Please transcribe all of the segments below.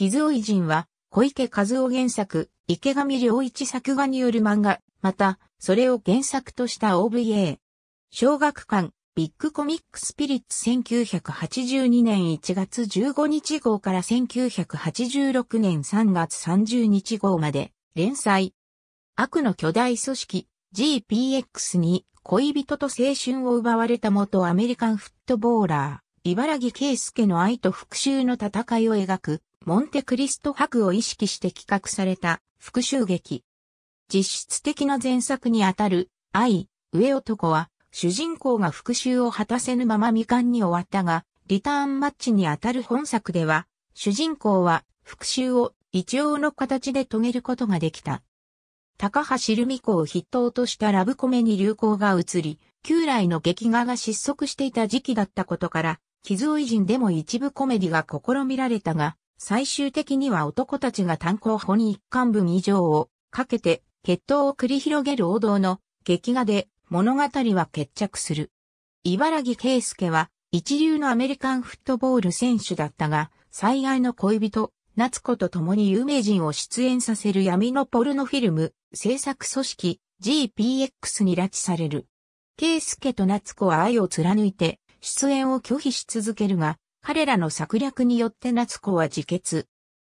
傷蔵い人は、小池和夫原作、池上良一作画による漫画、また、それを原作とした OVA。小学館、ビッグコミックスピリッツ1982年1月15日号から1986年3月30日号まで、連載。悪の巨大組織、GPX に恋人と青春を奪われた元アメリカンフットボーラー、茨城圭介の愛と復讐の戦いを描くモンテクリスト博を意識して企画された復讐劇。実質的な前作にあたる愛、上男は主人公が復讐を果たせぬまま未完に終わったが、リターンマッチにあたる本作では、主人公は復讐を一応の形で遂げることができた。高橋留美子を筆頭としたラブコメに流行が移り、旧来の劇画が失速していた時期だったことから、傷追人でも一部コメディが試みられたが、最終的には男たちが単行法に一貫分以上をかけて決闘を繰り広げる王道の劇画で物語は決着する。茨城圭介は一流のアメリカンフットボール選手だったが、最愛の恋人、夏子と共に有名人を出演させる闇のポルノフィルム、制作組織 GPX に拉致される。圭介と夏子は愛を貫いて出演を拒否し続けるが、彼らの策略によって夏子は自決。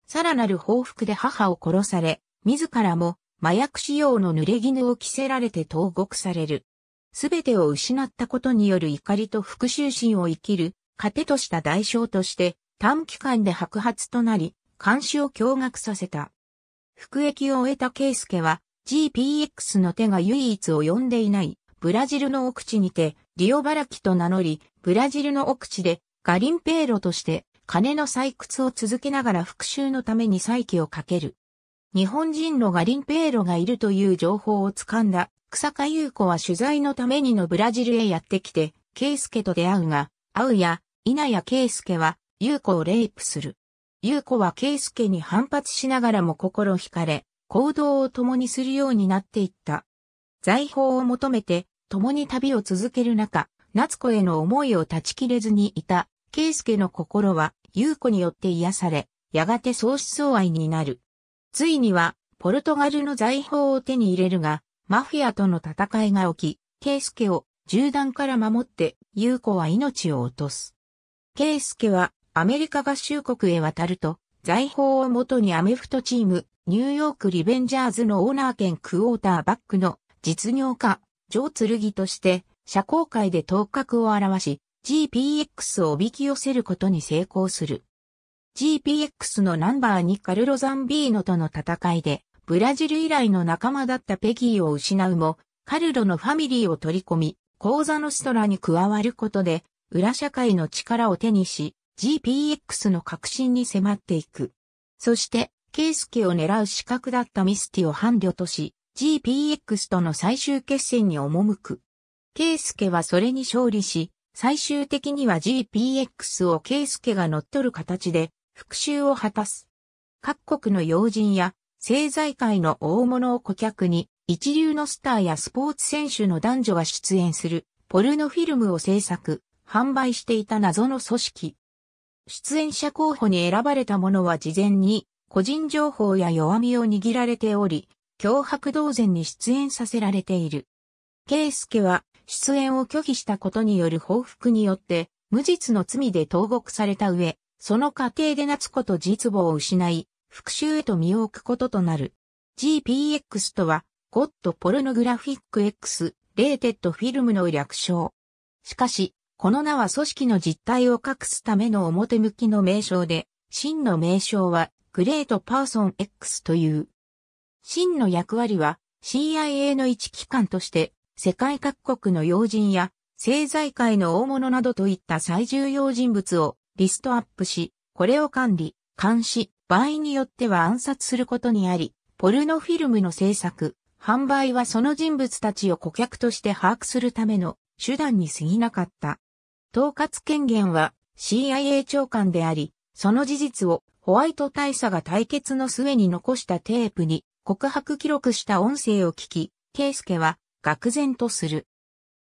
さらなる報復で母を殺され、自らも麻薬使用の濡れ衣を着せられて投獄される。すべてを失ったことによる怒りと復讐心を生きる、糧とした代償として、短期間で白髪となり、監視を驚愕させた。服役を終えた圭介は、GPX の手が唯一を呼んでいない、ブラジルの奥地にて、リオバラキと名乗り、ブラジルの奥地でガリンペーロとして金の採掘を続けながら復讐のために再起をかける。日本人のガリンペーロがいるという情報をつかんだ草加優子は取材のためにのブラジルへやってきて、圭介と出会うが、会うや、稲谷圭介は優子をレイプする。優子は圭介に反発しながらも心惹かれ、行動を共にするようになっていった。財宝を求めて、共に旅を続ける中、夏子への思いを断ち切れずにいた、圭介の心は、優子によって癒され、やがて喪失相愛になる。ついには、ポルトガルの財宝を手に入れるが、マフィアとの戦いが起き、圭介を銃弾から守って、優子は命を落とす。圭介は、アメリカ合衆国へ渡ると、財宝をもとにアメフトチーム、ニューヨークリベンジャーズのオーナー兼クォーターバックの実業家、ジョー剣として社交界で頭角を表し、GPX をおびき寄せることに成功する。GPX のナンバーにカルロ・ザンビーノとの戦いで、ブラジル以来の仲間だったペギーを失うも、カルロのファミリーを取り込み、講座のストラに加わることで、裏社会の力を手にし、GPX の革新に迫っていく。そして、ケイスケを狙う資格だったミスティを伴侶とし、GPX との最終決戦に赴く。ケイスケはそれに勝利し、最終的には GPX をケイスケが乗っ取る形で復讐を果たす。各国の要人や政財界の大物を顧客に一流のスターやスポーツ選手の男女が出演するポルノフィルムを制作、販売していた謎の組織。出演者候補に選ばれた者は事前に個人情報や弱みを握られており、脅迫同然に出演させられている。ケイスケは出演を拒否したことによる報復によって、無実の罪で投獄された上、その過程で夏子と実母を失い、復讐へと身を置くこととなる。GPX とは、ゴッドポルノグラフィック X、レーテッドフィルムの略称。しかし、この名は組織の実態を隠すための表向きの名称で、真の名称は、グレートパーソン X という。真の役割は、CIA の一機関として、世界各国の要人や政財界の大物などといった最重要人物をリストアップし、これを管理、監視、場合によっては暗殺することにあり、ポルノフィルムの制作、販売はその人物たちを顧客として把握するための手段に過ぎなかった。統括権限は CIA 長官であり、その事実をホワイト大佐が対決の末に残したテープに告白記録した音声を聞き、ケイスケは愕然とする。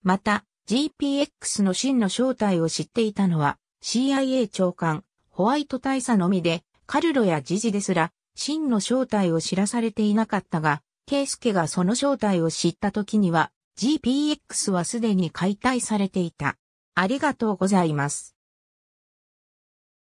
また、GPX の真の正体を知っていたのは CIA 長官、ホワイト大佐のみで、カルロやジジですら、真の正体を知らされていなかったが、ケイスケがその正体を知った時には、GPX はすでに解体されていた。ありがとうございます。